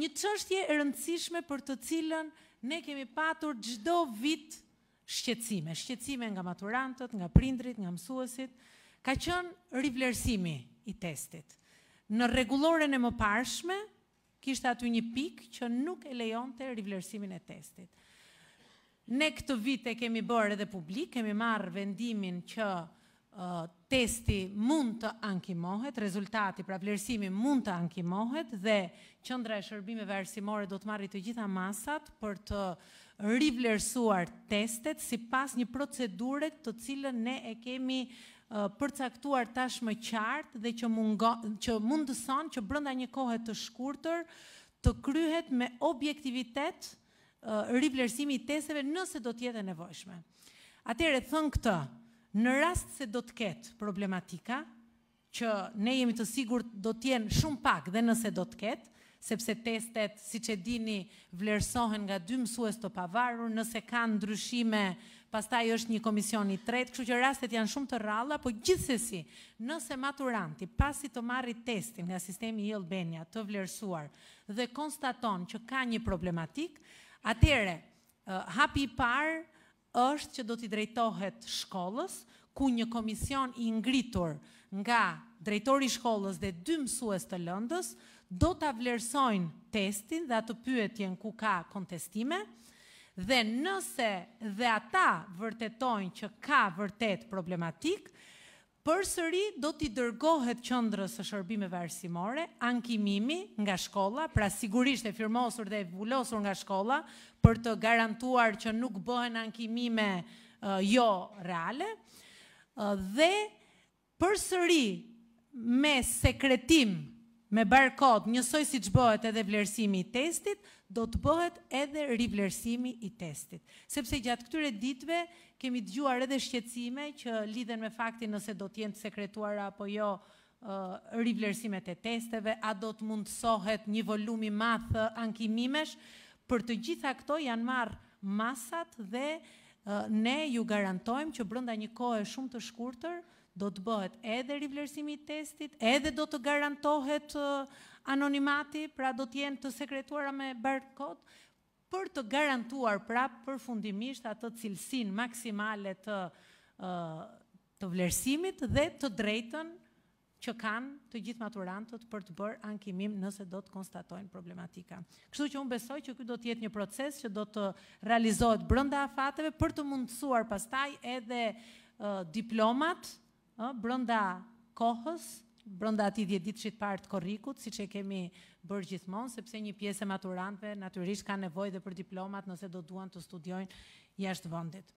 një çështje e rëndësishme për të cilën ne kemi patur çdo vit shqecime. Shqecime nga maturantët, nga prindrit, nga mësuesit, ka qënë rivlerësimi i testit. Në rregulloren e mëparshme kishte aty një pikë që nuk e lejonte rivlerësimin e testit. Ne këtë vit e kemi bërë edhe publik, kemi marrë vendimin që testi mund të ankimohet, rezultati, pra vlerësimi mund të ankimohet dhe qëndra e shërbimeve arsimore do të marri të gjitha masat për të rivlerësuar testet si pas një procedure të cilën ne e kemi përcaktuar tashmë qartë dhe që, mungo, që mund të që brënda një kohë të shkurtër të kryhet me objektivitet rivlerësimi i testeve nëse do tjetë e nevojshme. Atere, thënë këtë, Në rast se do të ketë problematika, që ne jemi të sigur do tjenë shumë pak dhe nëse do të ketë, sepse testet, si që dini, vlerësohen nga dy mësues të pavarur, nëse kanë ndryshime, pastaj është një komision i tret, kështë që rastet janë shumë të ralla, po gjithsesi, nëse maturanti, pasi të marri testin nga sistemi i Albania të vlerësuar dhe konstaton që ka një problematik, atere, eh, hapi parë, është që do t'i drejtohet shkollës, ku një komision i ngritur nga drejtori shkollës dhe dy mësues të lëndës, do t'a vlerësojnë testin dhe atë pyetjen ku ka kontestime, dhe nëse dhe ata vërtetojnë që ka vërtet problematikë, për sëri do t'i dërgohet qëndrës së shërbimeve arsimore, ankimimi nga shkolla, pra sigurisht e firmosur dhe e vullosur nga shkolla, për të garantuar që nuk bëhen ankimime jo reale, dhe për sëri me sekretim, me barkod njësoj si që bëhet edhe vlerësimi i testit, do të bëhet edhe rivlerësimi i testit. Sepse gjatë këtyre ditve kemi të gjuar edhe shqecime që lidhen me faktin nëse do t'jendë sekretuar apo jo rivlerësimet e testeve, a do të mundësohet një volumi mathë ankimimesh, për të gjitha këto janë marë masat dhe ne ju garantojmë që brënda një kohë e shumë të shkurëtër, do të bëhet edhe rivlerësimi i testit, edhe do të garantohet eh, anonimati, pra do të jenë të sekretuara me barkod për të garantuar prapë përfundimisht atë cilësin maksimale të eh, të vlerësimit dhe të drejtën që kanë të gjithë maturantët për të bërë ankimim nëse do të konstatojnë problematika. Kështu që unë besoj që këtë do të jetë një proces që do të realizohet brënda afateve për të mundësuar pastaj edhe eh, diplomat ë brenda kohës, brenda atij 10 ditësh të parë të korrikut, siç e kemi bërë gjithmonë, sepse një pjesë e maturantëve natyrisht kanë nevojë edhe për diplomat nëse do duan të studiojnë jashtë vendit.